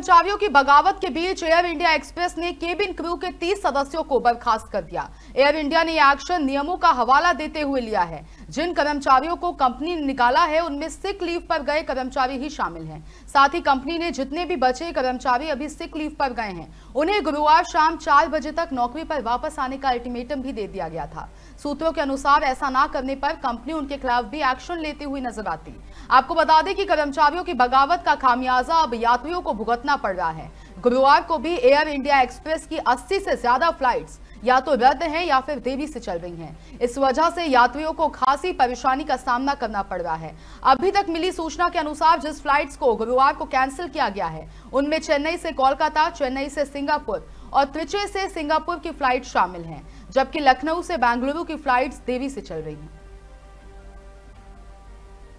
कर्मचारियों की बगावत के बीच एयर इंडिया एक्सप्रेस ने केबिन क्रू के 30 सदस्यों को बर्खास्त कर दिया एयर इंडिया ने एक्शन नियमों का हवाला देते हुए लिया है जिन कर्मचारियों को कंपनी ने निकाला है उनमें सिक लीव पर गए कर्मचारी ही शामिल हैं साथ ही कंपनी ने जितने भी बचे कर्मचारी अभी सिक लीव पर गए हैं उन्हें गुरुवार शाम चार बजे तक नौकरी पर वापस आने का अल्टीमेटम भी दे दिया गया था सूत्रों के अनुसार ऐसा ना करने पर कंपनी उनके खिलाफ भी एक्शन लेती हुई नजर आती आपको बता दें कि कर्मचारियों की बगावत का खामियाजा अब यात्रियों को भुगतना लौटना पड़ रहा है गुरुवार को भी एयर इंडिया एक्सप्रेस की 80 से ज्यादा फ्लाइट्स या तो रद्द हैं या फिर देरी से चल रही हैं। इस वजह से यात्रियों को खासी परेशानी का सामना करना पड़ रहा है अभी तक मिली सूचना के अनुसार जिस फ्लाइट्स को गुरुवार को कैंसिल किया गया है उनमें चेन्नई से कोलकाता चेन्नई से सिंगापुर और त्रिचे से सिंगापुर की फ्लाइट शामिल हैं जबकि लखनऊ से बेंगलुरु की फ्लाइट देरी से चल रही है